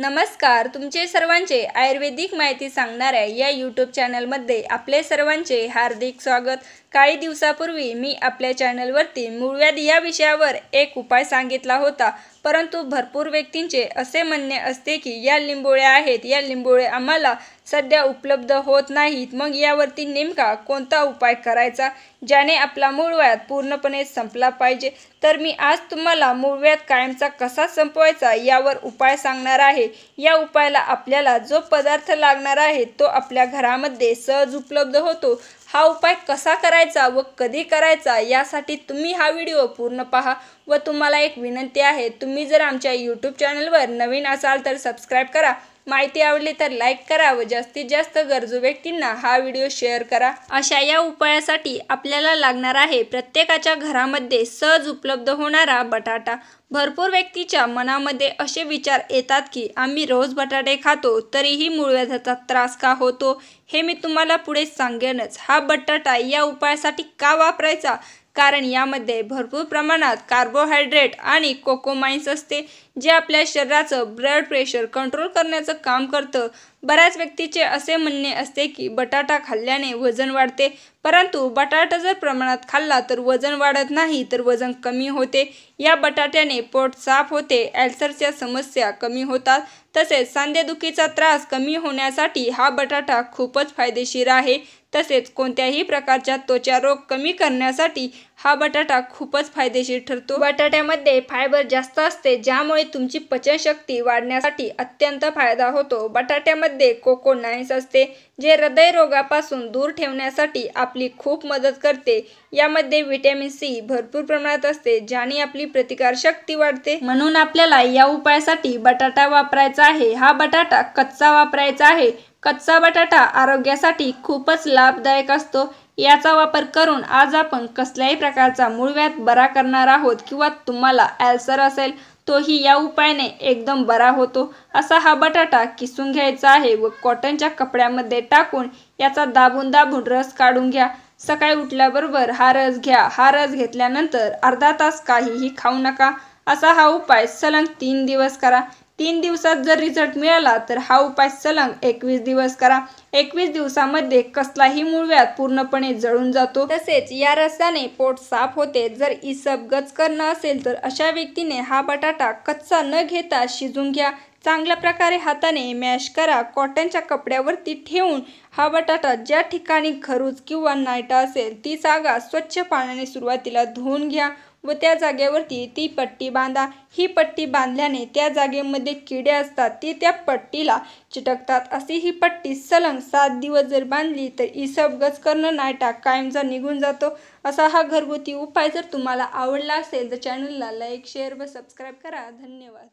नमस्कार तुमचे सर्वांचे आयुर्वेदिक माहिती सांगणाऱ्या या यूट्यूब चॅनलमध्ये आपले सर्वांचे हार्दिक स्वागत काही दिवसापूर्वी मी आपल्या चॅनलवरती मूळव्याध या विषयावर एक उपाय सांगितला होता परंतु भरपूर व्यक्तींचे असे म्हणणे असते की या लिंबोळ्या आहेत या लिंबोळे आम्हाला सध्या उपलब्ध होत नाहीत मग यावरती नेमका कोणता उपाय करायचा ज्याने आपला मूळ पूर्णपणे संपला पाहिजे तर मी आज तुम्हाला मूळ कायमचा कसा संपवायचा यावर उपाय सांगणार आहे या उपायाला आपल्याला जो पदार्थ लागणार आहे तो आपल्या घरामध्ये सहज उपलब्ध होतो हा उपाय कसा करायचा व कधी करायचा यासाठी तुम्ही हा व्हिडिओ पूर्ण पहा व तुम्हाला एक विनंती आहे तुम्ही जर आमच्या यूट्यूब चॅनलवर नवीन असाल तर सबस्क्राईब करा माहिती आवडली तर लाईक करा व जास्तीत जास्त गरजू व्यक्तींना हा व्हिडिओ शेअर करा अशा या उपायासाठी आपल्याला लागणार आहे प्रत्येकाच्या घरामध्ये सहज उपलब्ध होणारा बटाटा भरपूर व्यक्तीच्या मनामध्ये असे विचार येतात की आम्ही रोज बटाटे खातो तरीही मूळव्याधाचा त्रास का होतो हे मी तुम्हाला पुढे सांगेनच हा बटाटा या उपायासाठी का वापरायचा कारण यामध्ये भरपूर प्रमाणात कार्बोहायड्रेट आणि कोकोमाइन्स असते जे आपल्या शरीराचं ब्लड प्रेशर कंट्रोल करण्याचं काम करतं बऱ्याच व्यक्तीचे असे म्हणणे असते की बटाटा खाल्ल्याने वजन वाढते परंतु बटाटा जर प्रमाणात खाल्ला तर वजन वाढत नाही तर वजन कमी होते या बटाट्याने पोट साफ होते ॲल्सरच्या समस्या कमी होतात तसेच सांधेदुखीचा त्रास कमी होण्यासाठी हा बटाटा खूपच फायदेशीर आहे तसेच कोणत्याही प्रकारच्या त्वचा रोग कमी करण्यासाठी हा बटाटा खूपच फायदेशीर ठरतो बटाट्यामध्ये फायबर जास्त असते ज्यामुळे तुमची पचनशक्ती वाढण्यासाठी अत्यंत फायदा होतो बटाट्यामध्ये कोको नाईस असते जे हृदयरोगापासून दूर ठेवण्यासाठी आपली खूप मदत करते यामध्ये व्हिटॅमिन सी भरपूर प्रमाणात असते ज्याने आपली प्रतिकारशक्ती वाढते म्हणून आपल्याला या उपायासाठी बटाटा वापरायचा आहे हा बटाटा कच्चा वापरायचा आहे कच्चा बटाटा आरोग्यासाठी खूपच लाभदायक असतो याचा वापर करून आज आपण कसल्याही प्रकारचा मूळव्याध बरा करणार आहोत किंवा तुम्हाला ॲल्सर असेल तोही या उपायाने एकदम बरा होतो असा हा बटाटा किसून घ्यायचा आहे व कॉटनच्या कपड्यामध्ये टाकून याचा दाबून दाबून रस काढून घ्या सकाळी उठल्याबरोबर हा रस घ्या हा रस घेतल्यानंतर अर्धा तास काहीही खाऊ नका असा हा उपाय सलग तीन दिवस करा तीन दिवसात जर रिझल्ट मिळाला तर हा उपाय सलंग एकवीस दिवस करा एकवीस दिवसामध्ये कसलाही मूळव्याध पूर्णपणे जळून जातो तसेच या रसाने पोट साफ होते जर इसब गचकरणं असेल तर अशा व्यक्तीने हा बटाटा कच्चा न घेता शिजून घ्या चांगल्या प्रकारे हाताने मॅश करा कॉटनच्या कपड्यावरती ठेवून हा बटाटा ज्या ठिकाणी खरूज किंवा नायटा असेल ती जागा स्वच्छ पाण्याने सुरुवातीला धुवून घ्या व त्या जागेवरती ती पट्टी बांधा ही पट्टी बांधल्याने त्या जागेमध्ये किडे असतात ते त्या पट्टीला चिटकतात अशी ही पट्टी सलंग सात दिवस जर बांधली तर इसब करणं नायटा कायमचा निघून जातो असा हा घरगुती उपाय जर तुम्हाला आवडला असेल तर चॅनलला लाईक शेअर व सबस्क्राईब करा धन्यवाद